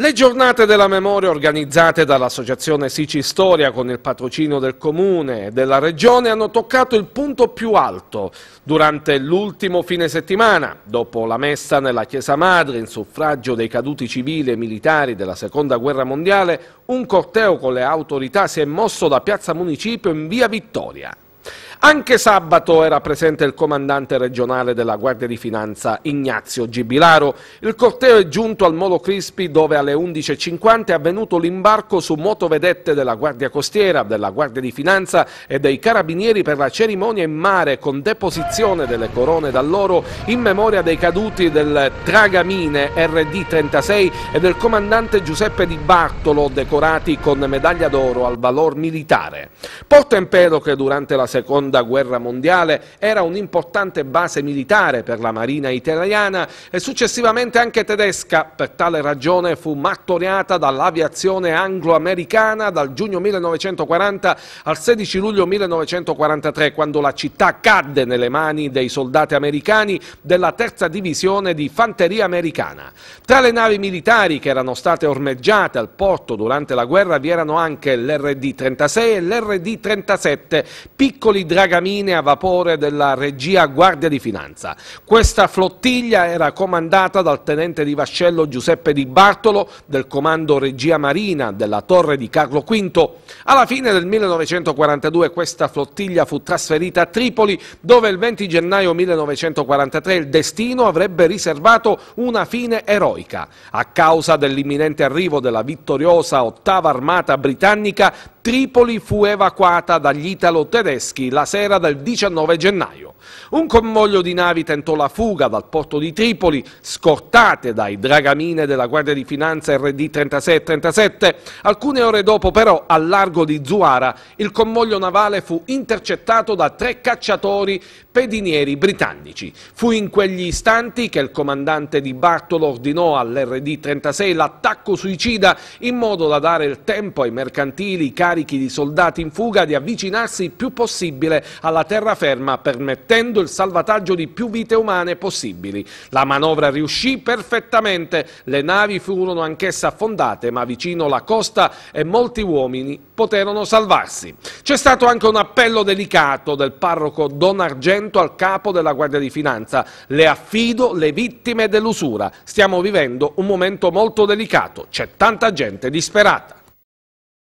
Le giornate della memoria organizzate dall'associazione Sici Storia con il patrocino del Comune e della Regione hanno toccato il punto più alto durante l'ultimo fine settimana, dopo la messa nella Chiesa Madre in suffragio dei caduti civili e militari della Seconda Guerra Mondiale, un corteo con le autorità si è mosso da Piazza Municipio in via Vittoria. Anche sabato era presente il comandante regionale della Guardia di Finanza Ignazio Gibilaro. Il corteo è giunto al Molo Crispi dove alle 11.50 è avvenuto l'imbarco su motovedette della Guardia Costiera, della Guardia di Finanza e dei Carabinieri per la cerimonia in mare con deposizione delle corone dall'oro in memoria dei caduti del Tragamine RD36 e del comandante Giuseppe Di Bartolo decorati con medaglia d'oro al valor militare. Porto Empedocle durante la seconda seconda guerra mondiale, era un'importante base militare per la marina italiana e successivamente anche tedesca, per tale ragione fu martoriata dall'aviazione anglo-americana dal giugno 1940 al 16 luglio 1943, quando la città cadde nelle mani dei soldati americani della terza divisione di fanteria americana. Tra le navi militari che erano state ormeggiate al porto durante la guerra vi erano anche l'RD-36 e l'RD-37, piccoli draghi lagamine a vapore della regia Guardia di Finanza. Questa flottiglia era comandata dal tenente di vascello Giuseppe Di Bartolo del comando regia marina della torre di Carlo V. Alla fine del 1942 questa flottiglia fu trasferita a Tripoli dove il 20 gennaio 1943 il destino avrebbe riservato una fine eroica. A causa dell'imminente arrivo della vittoriosa ottava armata britannica Tripoli fu evacuata dagli italo-tedeschi la sera del 19 gennaio. Un convoglio di navi tentò la fuga dal porto di Tripoli, scortate dai dragamine della Guardia di Finanza RD 36 e 37. Alcune ore dopo però, al largo di Zuara, il convoglio navale fu intercettato da tre cacciatori pedinieri britannici. Fu in quegli istanti che il comandante di Bartolo ordinò all'RD 36 l'attacco suicida in modo da dare il tempo ai mercantili, i carichi di soldati in fuga di avvicinarsi il più possibile alla terraferma, permettendo il salvataggio di più vite umane possibili. La manovra riuscì perfettamente, le navi furono anch'esse affondate, ma vicino la costa e molti uomini poterono salvarsi. C'è stato anche un appello delicato del parroco Don Argento al capo della Guardia di Finanza. Le affido le vittime dell'usura. Stiamo vivendo un momento molto delicato. C'è tanta gente disperata.